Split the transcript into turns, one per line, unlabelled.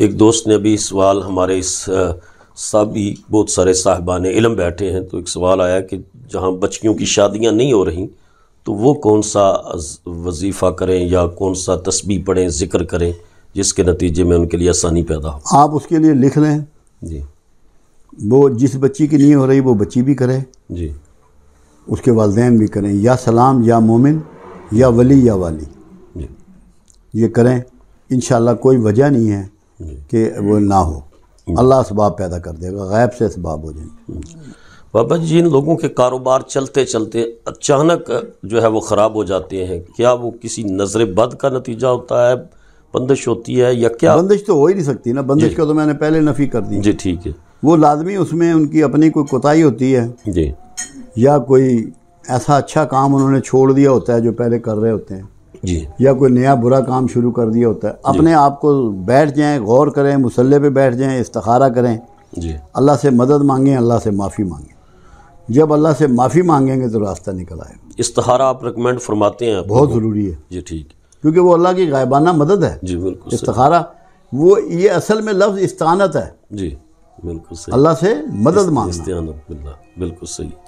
एक दोस्त ने अभी सवाल हमारे इस सब ही बहुत सारे साहबान इलम बैठे हैं तो एक सवाल आया कि जहाँ बच्चियों की शादियाँ नहीं हो रही तो वो कौन सा वजीफ़ा करें या कौन सा तस्बी पढ़ें ज़िक्र करें जिसके नतीजे में उनके लिए आसानी पैदा
हो आप उसके लिए लिख लें जी वो जिस बच्ची की नहीं हो रही वो बच्ची भी करें जी उसके वालदेन भी करें या सलाम या मोमिन या वली या वाली जी ये करें इन कोई वजह नहीं है कि वो ना हो अल्लाह इसबाब पैदा कर देगा गैब से इसबाब हो जाएंगे
बाबा जी इन लोगों के कारोबार चलते चलते अचानक जो है वो ख़राब हो जाते हैं क्या वो किसी नज़र बद का नतीजा होता है बंदिश होती है या क्या बंदिश
तो हो ही नहीं सकती ना बंदिश का तो मैंने पहले नफ़ी कर दी जी ठीक है वो लाजमी उसमें उनकी अपनी कोई कोताही होती है जी या कोई ऐसा अच्छा काम उन्होंने छोड़ दिया होता है जो पहले कर रहे होते हैं जी या कोई नया बुरा काम शुरू कर दिया होता है अपने आप को बैठ जाएं गौर करें मुसल्ले पे बैठ जाएं इस्तखारा करें जी अल्लाह से मदद मांगें अल्लाह से माफ़ी मांगें जब अल्लाह से माफ़ी मांगेंगे तो रास्ता निकल आएगा
इस्तखारा आप रिकमेंड फरमाते हैं बहुत ज़रूरी है जी ठीक
क्योंकि वो अल्लाह की गायबाना मदद है जी बिल्कुल इस्तखारा वो ये असल में लफ्ज़ इस्तानत है
जी बिल्कुल अल्लाह से
मदद मांग बिल्कुल सही